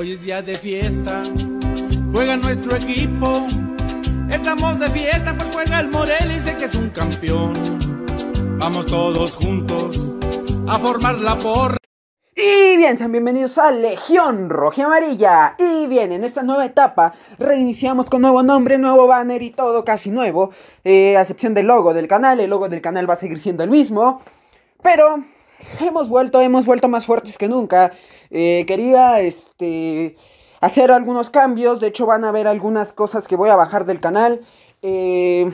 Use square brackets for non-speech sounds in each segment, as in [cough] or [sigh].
Hoy es día de fiesta, juega nuestro equipo. Estamos de fiesta, pues juega el Morel y sé que es un campeón. Vamos todos juntos a formar la porra. Y bien, sean bienvenidos a Legión Roja y Amarilla. Y bien, en esta nueva etapa reiniciamos con nuevo nombre, nuevo banner y todo casi nuevo. Eh, a excepción del logo del canal, el logo del canal va a seguir siendo el mismo. Pero hemos vuelto, hemos vuelto más fuertes que nunca. Eh, quería este, hacer algunos cambios. De hecho, van a ver algunas cosas que voy a bajar del canal. Eh,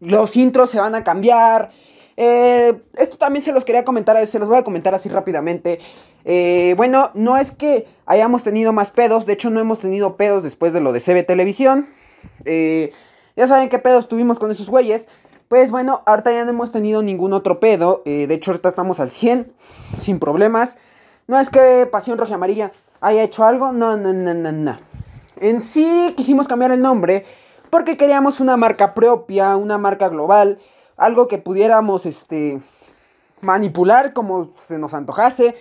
los intros se van a cambiar. Eh, esto también se los quería comentar, se los voy a comentar así rápidamente. bueno, no es que hayamos tenido más pedos, de hecho no hemos tenido pedos después de lo de CB Televisión. ya saben qué pedos tuvimos con esos güeyes. Pues bueno, ahorita ya no hemos tenido ningún otro pedo. Eh, de hecho, ahorita estamos al 100, sin problemas. No es que Pasión Roja Amarilla haya hecho algo. No, no, no, no, no. En sí quisimos cambiar el nombre porque queríamos una marca propia, una marca global, algo que pudiéramos este, manipular como se nos antojase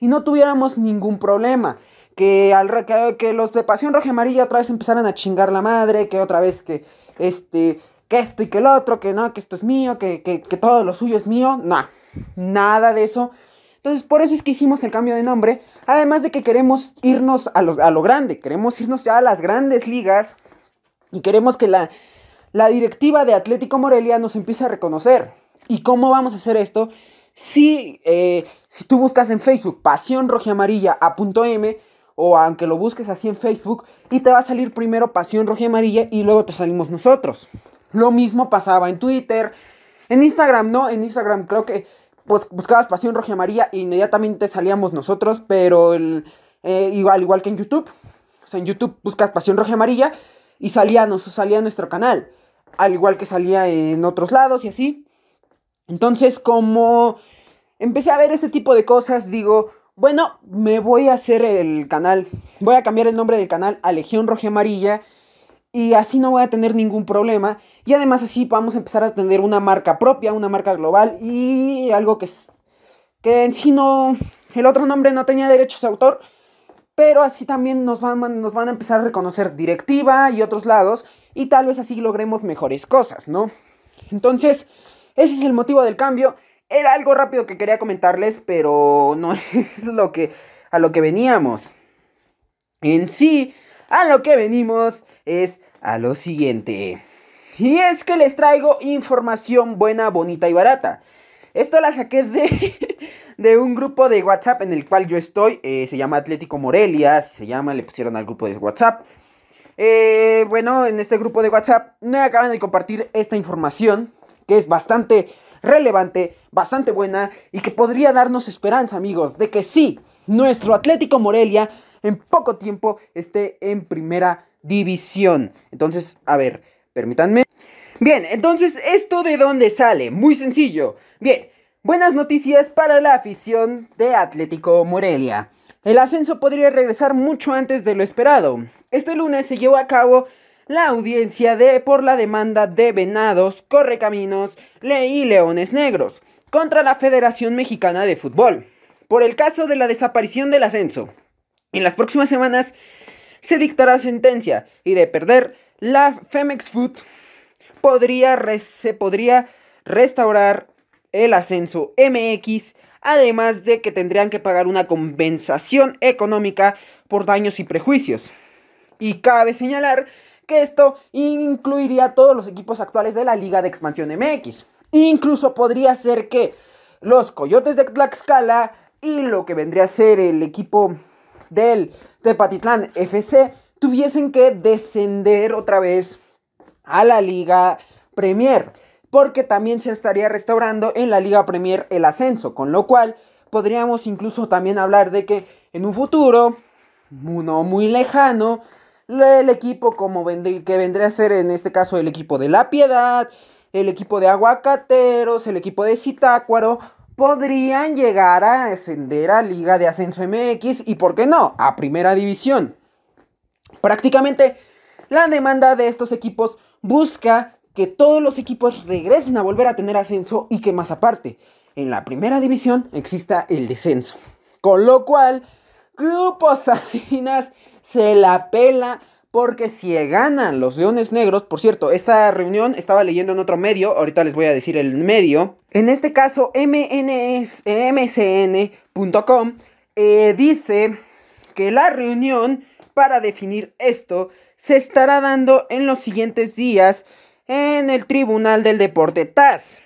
y no tuviéramos ningún problema. Que, al, que, los de Pasión Roja Amarilla otra vez empezaran a chingar la madre, que otra vez que este, esto y que el otro, que no, que esto es mío, que, todo lo suyo es mío. No, nada de eso. Entonces, por eso es que hicimos el cambio de nombre. Además de que queremos irnos a lo, grande, queremos irnos ya a las grandes ligas y queremos que la, la directiva de Atlético Morelia nos empiece a reconocer. ¿Y cómo vamos a hacer esto? Si, eh, si tú buscas en Facebook Pasión Roja Amarilla a punto M, o aunque lo busques así en Facebook, y te va a salir primero Pasión Roja Amarilla y luego te salimos nosotros. Lo mismo pasaba en Twitter, en Instagram, ¿no? En Instagram creo que pues, buscabas Pasión Roja María e inmediatamente salíamos nosotros, pero al eh, igual, igual que en YouTube. O sea, en YouTube buscas Pasión Roja Amarilla y salía, salía nuestro canal. Al igual que salía en otros lados y así. Entonces, como empecé a ver este tipo de cosas, digo, bueno, me voy a hacer el canal. Voy a cambiar el nombre del canal a Legión Roja Amarilla y así no voy a tener ningún problema. Y además así vamos a empezar a tener una marca propia, una marca global y algo que, es, que en sí no, el otro nombre no tenía derechos de autor, pero así también nos van, nos van a empezar a reconocer directiva y otros lados y tal vez así logremos mejores cosas, ¿no? Entonces, ese es el motivo del cambio. Era algo rápido que quería comentarles, pero no [laughs] es lo que a lo que veníamos. En sí, a lo que venimos es a lo siguiente. Y es que les traigo información buena, bonita y barata. Esto la saqué de, [laughs] de un grupo de WhatsApp en el cual yo estoy. Eh, se llama Atlético Morelia, se llama, le pusieron al grupo de WhatsApp. Eh, bueno, en este grupo de WhatsApp me acaban de compartir esta información que es bastante relevante, bastante buena y que podría darnos esperanza, amigos, de que sí, nuestro Atlético Morelia en poco tiempo esté en primera división. Entonces, a ver, permítanme. Bien, entonces, ¿esto de dónde sale? Muy sencillo. Bien, buenas noticias para la afición de Atlético Morelia. El ascenso podría regresar mucho antes de lo esperado. Este lunes se llevó a cabo la audiencia de por la demanda de Venados, Correcaminos y Leones Negros contra la Federación Mexicana de Fútbol por el caso de la desaparición del ascenso. En las próximas semanas se dictará sentencia y de perder la Femex Food podría se podría restaurar el ascenso MX, además de que tendrían que pagar una compensación económica por daños y prejuicios. Y cabe señalar que esto incluiría a todos los equipos actuales de la Liga de Expansión MX. Incluso podría ser que los Coyotes de Tlaxcala y lo que vendría a ser el equipo del Tepatitlán FC tuviesen que descender otra vez a la Liga Premier, porque también se estaría restaurando en la Liga Premier el ascenso, con lo cual podríamos incluso también hablar de que en un futuro, no muy lejano, el equipo como vendría, que vendría a ser en este caso el equipo de La Piedad, el equipo de Aguacateros, el equipo de Citácuaro, podrían llegar a ascender a Liga de Ascenso MX y, ¿por qué no?, a Primera División. Prácticamente la demanda de estos equipos busca que todos los equipos regresen a volver a tener ascenso y que más aparte, en la Primera División exista el descenso. Con lo cual, Grupo [laughs] Salinas se la pela porque si ganan los Leones Negros, por cierto, esta reunión estaba leyendo en otro medio, ahorita les voy a decir el medio. En este caso, mcn.com eh, dice que la reunión para definir esto se estará dando en los siguientes días en el Tribunal del Deporte TAS,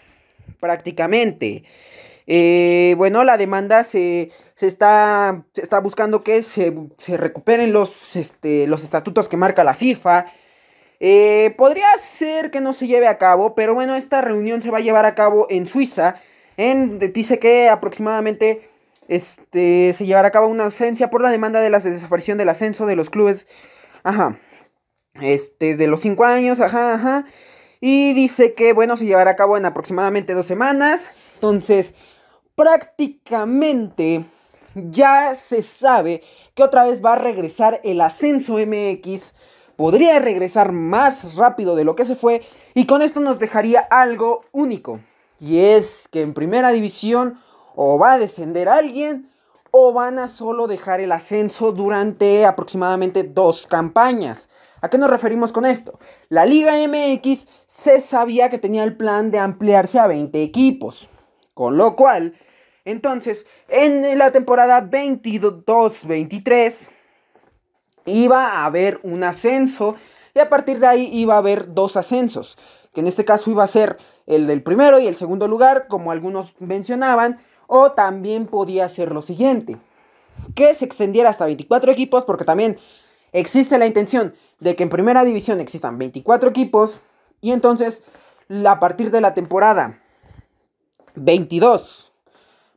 prácticamente. Eh, bueno, la demanda se, está, se está buscando que se, recuperen los, este, los estatutos que marca la FIFA. Eh, podría ser que no se lleve a cabo, pero bueno, esta reunión se va a llevar a cabo en Suiza. En, dice que aproximadamente este, se llevará a cabo una ausencia por la demanda de la desaparición del ascenso de los clubes. Ajá. Este, de los 5 años, ajá, ajá. Y dice que, bueno, se llevará a cabo en aproximadamente dos semanas. Entonces, prácticamente ya se sabe que otra vez va a regresar el ascenso MX. Podría regresar más rápido de lo que se fue y con esto nos dejaría algo único. Y es que en primera división o va a descender alguien o van a solo dejar el ascenso durante aproximadamente dos campañas. ¿A qué nos referimos con esto? La Liga MX se sabía que tenía el plan de ampliarse a 20 equipos. Con lo cual, entonces, en la temporada 22-23 iba a haber un ascenso y a partir de ahí iba a haber dos ascensos, que en este caso iba a ser el del primero y el segundo lugar, como algunos mencionaban, o también podía ser lo siguiente, que se extendiera hasta 24 equipos, porque también existe la intención de que en primera división existan 24 equipos, y entonces a partir de la temporada 22,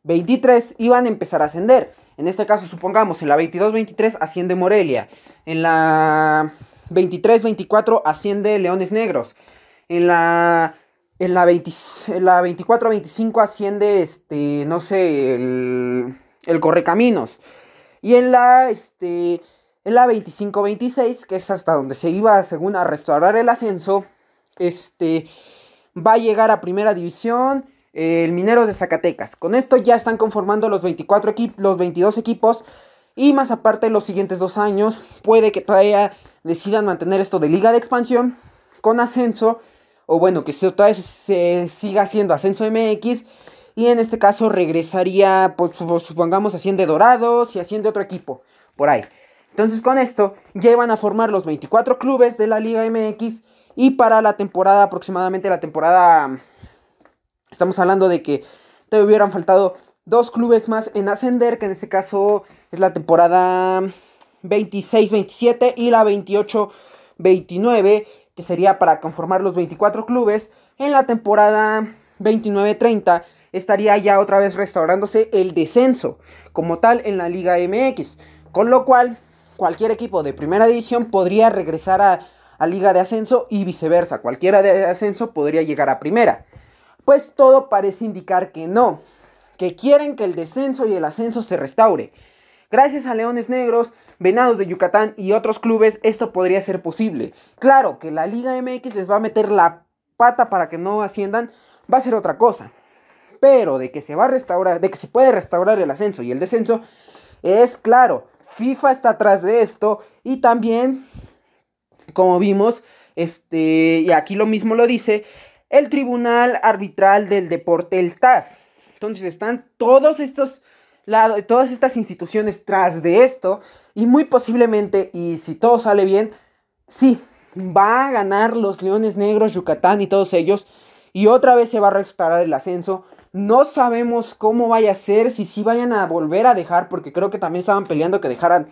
23 iban a empezar a ascender. En este caso, supongamos, en la 22-23 asciende Morelia. En la 23-24 asciende Leones Negros. En la, en la, 24-25 asciende, este, no sé, el, el Correcaminos. Y en la, este, en la 25-26, que es hasta donde se iba, según a restaurar el ascenso, este, va a llegar a Primera División. Eh, el Mineros de Zacatecas. Con esto ya están conformando los, 24 los 22 equipos y más aparte los siguientes dos años puede que todavía decidan mantener esto de liga de expansión con ascenso o bueno que todavía se, siga haciendo ascenso MX y en este caso regresaría pues, supongamos haciendo Dorados y haciendo otro equipo por ahí. Entonces con esto ya iban a formar los 24 clubes de la Liga MX y para la temporada aproximadamente la temporada Estamos hablando de que te hubieran faltado dos clubes más en ascender, que en este caso es la temporada 26-27 y la 28-29, que sería para conformar los 24 clubes. En la temporada 29-30 estaría ya otra vez restaurándose el descenso como tal en la Liga MX, con lo cual cualquier equipo de primera división podría regresar a, a Liga de Ascenso y viceversa, cualquiera de ascenso podría llegar a primera. Pues todo parece indicar que no, que quieren que el descenso y el ascenso se restaure. Gracias a Leones Negros, Venados de Yucatán y otros clubes, esto podría ser posible. Claro que la Liga MX les va a meter la pata para que no asciendan, va a ser otra cosa. Pero de que se va a restaurar, de que se puede restaurar el ascenso y el descenso, es claro. FIFA está atrás de esto y también, como vimos, este, y aquí lo mismo lo dice, el Tribunal Arbitral del Deporte, el TAS. Entonces están todos estos lados, todas estas instituciones tras de esto y muy posiblemente, y si todo sale bien, sí, va a ganar los Leones Negros, Yucatán y todos ellos y otra vez se va a restaurar el ascenso. No sabemos cómo vaya a ser, si sí vayan a volver a dejar, porque creo que también estaban peleando que dejaran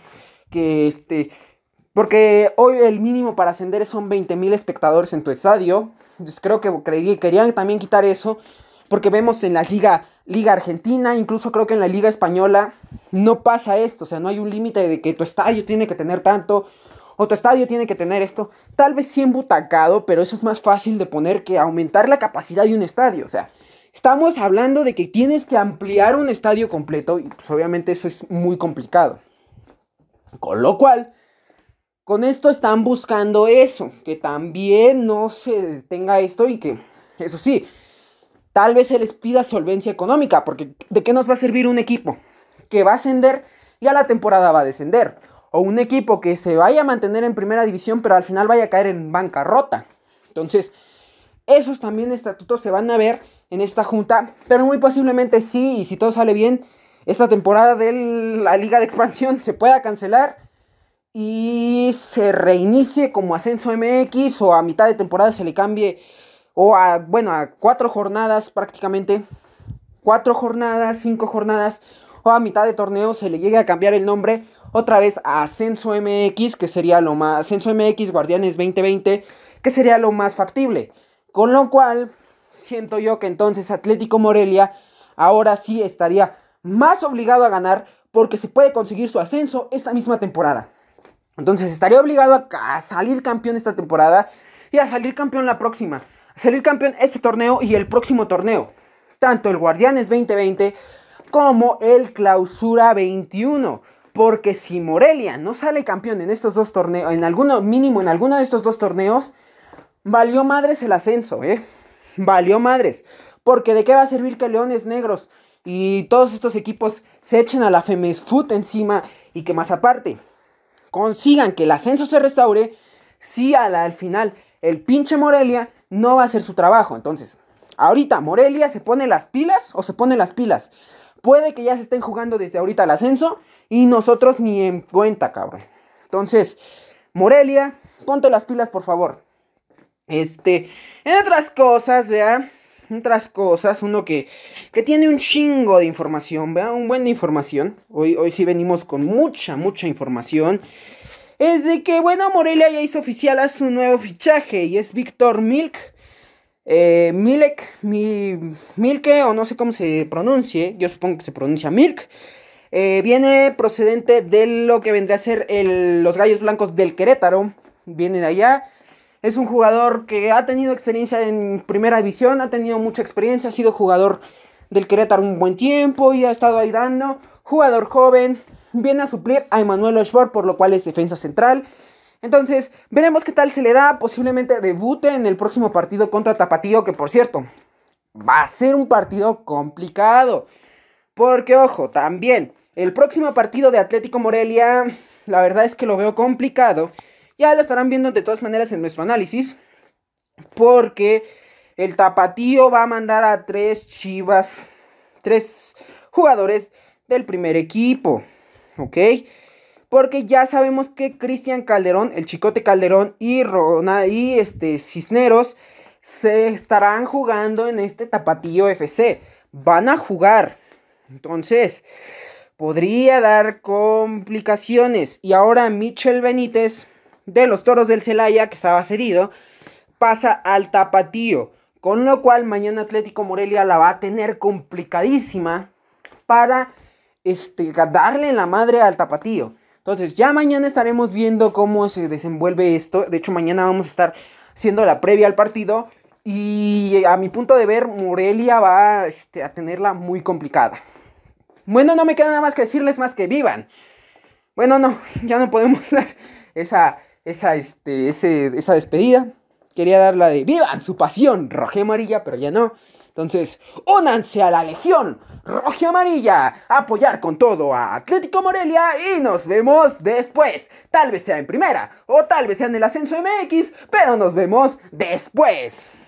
que este... Porque hoy el mínimo para ascender son 20 mil espectadores en tu estadio creo que querían también quitar eso, porque vemos en la liga, liga argentina, incluso creo que en la liga española, no pasa esto, o sea, no hay un límite de que tu estadio tiene que tener tanto, o tu estadio tiene que tener esto, tal vez sí embutacado, pero eso es más fácil de poner que aumentar la capacidad de un estadio, o sea, estamos hablando de que tienes que ampliar un estadio completo, y pues obviamente eso es muy complicado. Con lo cual, con esto están buscando eso, que también no se tenga esto y que, eso sí, tal vez se les pida solvencia económica, porque ¿de qué nos va a servir un equipo que va a ascender y a la temporada va a descender? O un equipo que se vaya a mantener en primera división pero al final vaya a caer en bancarrota. Entonces, esos también estatutos se van a ver en esta junta, pero muy posiblemente sí, y si todo sale bien, esta temporada de la liga de expansión se pueda cancelar y se reinicie como Ascenso MX o a mitad de temporada se le cambie o a, bueno, a cuatro jornadas prácticamente, cuatro jornadas, cinco jornadas o a mitad de torneo se le llegue a cambiar el nombre otra vez a Ascenso MX, que sería lo más, Ascenso MX Guardianes 2020, que sería lo más factible. Con lo cual, siento yo que entonces Atlético Morelia ahora sí estaría más obligado a ganar porque se puede conseguir su ascenso esta misma temporada. Entonces estaría obligado a, salir campeón esta temporada y a salir campeón la próxima. A salir campeón este torneo y el próximo torneo. Tanto el Guardianes 2020 como el Clausura 21. Porque si Morelia no sale campeón en estos dos torneos, en alguno mínimo en alguno de estos dos torneos, valió madres el ascenso, ¿eh? Valió madres. Porque de qué va a servir que Leones Negros y todos estos equipos se echen a la Femes Foot encima y que más aparte, consigan que el ascenso se restaure, si al, final el pinche Morelia no va a hacer su trabajo. Entonces, ahorita Morelia se pone las pilas o se pone las pilas. Puede que ya se estén jugando desde ahorita el ascenso y nosotros ni en cuenta, cabrón. Entonces, Morelia, ponte las pilas, por favor. Este, en otras cosas, vea, otras cosas, uno que, tiene un chingo de información, ¿verdad? Un buen de información. Hoy, hoy sí venimos con mucha, mucha información. Es de que, bueno, Morelia ya hizo oficial a su nuevo fichaje y es Víctor Milk. Eh, Milek, mi, Milke, o no sé cómo se pronuncie, yo supongo que se pronuncia Milk. Eh, viene procedente de lo que vendría a ser los Gallos Blancos del Querétaro. Vienen allá. Es un jugador que ha tenido experiencia en primera división, ha tenido mucha experiencia, ha sido jugador del Querétaro un buen tiempo y ha estado ahí dando. Jugador joven, viene a suplir a Emanuel Oshbor, por lo cual es defensa central. Entonces, veremos qué tal se le da. Posiblemente debute en el próximo partido contra Tapatío, que por cierto, va a ser un partido complicado. Porque, ojo, también el próximo partido de Atlético Morelia, la verdad es que lo veo complicado. Ya lo estarán viendo de todas maneras en nuestro análisis. Porque el tapatío va a mandar a tres chivas, tres jugadores del primer equipo. ¿Ok? Porque ya sabemos que Cristian Calderón, el Chicote Calderón y, y este, Cisneros se estarán jugando en este tapatío FC. Van a jugar. Entonces, podría dar complicaciones. Y ahora Michel Benítez de los Toros del Celaya, que estaba cedido, pasa al Tapatío. Con lo cual mañana Atlético Morelia la va a tener complicadísima para este, darle la madre al Tapatío. Entonces ya mañana estaremos viendo cómo se desenvuelve esto. De hecho mañana vamos a estar siendo la previa al partido. Y a mi punto de ver, Morelia va este, a tenerla muy complicada. Bueno, no me queda nada más que decirles más que vivan. Bueno, no, ya no podemos [laughs] dar esa esa, este, esa despedida. Quería dar la de vivan su pasión, roja amarilla, pero ya no. Entonces, únanse a la Legión Roja Amarilla, apoyar con todo a Atlético Morelia y nos vemos después. Tal vez sea en primera o tal vez sea en el ascenso MX, pero nos vemos después.